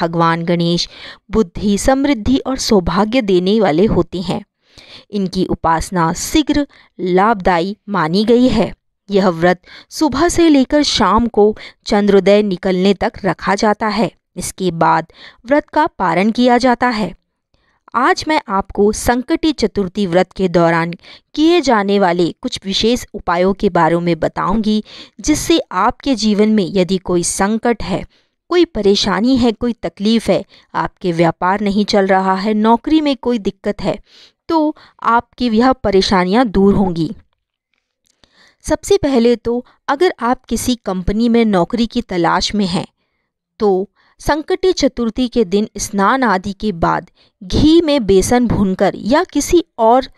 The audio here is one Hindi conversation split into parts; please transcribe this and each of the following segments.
भगवान गणेश बुद्धि समृद्धि और सौभाग्य देने वाले होते हैं इनकी उपासना शीघ्र लाभदायी मानी गई है यह व्रत सुबह से लेकर शाम को चंद्रोदय निकलने तक रखा जाता है इसके बाद व्रत का पारण किया जाता है आज मैं आपको संकटी चतुर्थी व्रत के दौरान किए जाने वाले कुछ विशेष उपायों के बारे में बताऊंगी जिससे आपके जीवन में यदि कोई संकट है कोई परेशानी है कोई तकलीफ़ है आपके व्यापार नहीं चल रहा है नौकरी में कोई दिक्कत है तो आपकी यह परेशानियाँ दूर होंगी सबसे पहले तो अगर आप किसी कंपनी में नौकरी की तलाश में हैं तो संकटी चतुर्थी के दिन स्नान आदि के बाद घी में बेसन भूनकर या किसी और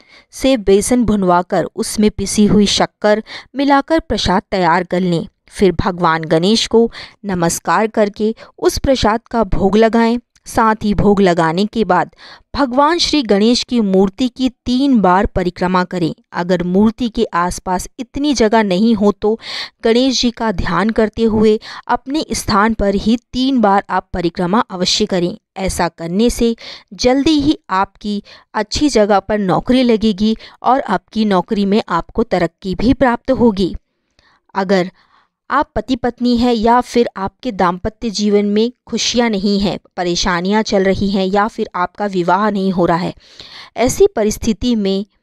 से बेसन भुनवाकर उसमें पिसी हुई शक्कर मिलाकर प्रसाद तैयार कर लें फिर भगवान गणेश को नमस्कार करके उस प्रसाद का भोग लगाएं साथ ही भोग लगाने के बाद भगवान श्री गणेश की मूर्ति की तीन बार परिक्रमा करें अगर मूर्ति के आसपास इतनी जगह नहीं हो तो गणेश जी का ध्यान करते हुए अपने स्थान पर ही तीन बार आप परिक्रमा अवश्य करें ऐसा करने से जल्दी ही आपकी अच्छी जगह पर नौकरी लगेगी और आपकी नौकरी में आपको तरक्की भी प्राप्त होगी अगर आप पति पत्नी हैं या फिर आपके दाम्पत्य जीवन में खुशियां नहीं हैं परेशानियां चल रही हैं या फिर आपका विवाह नहीं हो रहा है ऐसी परिस्थिति में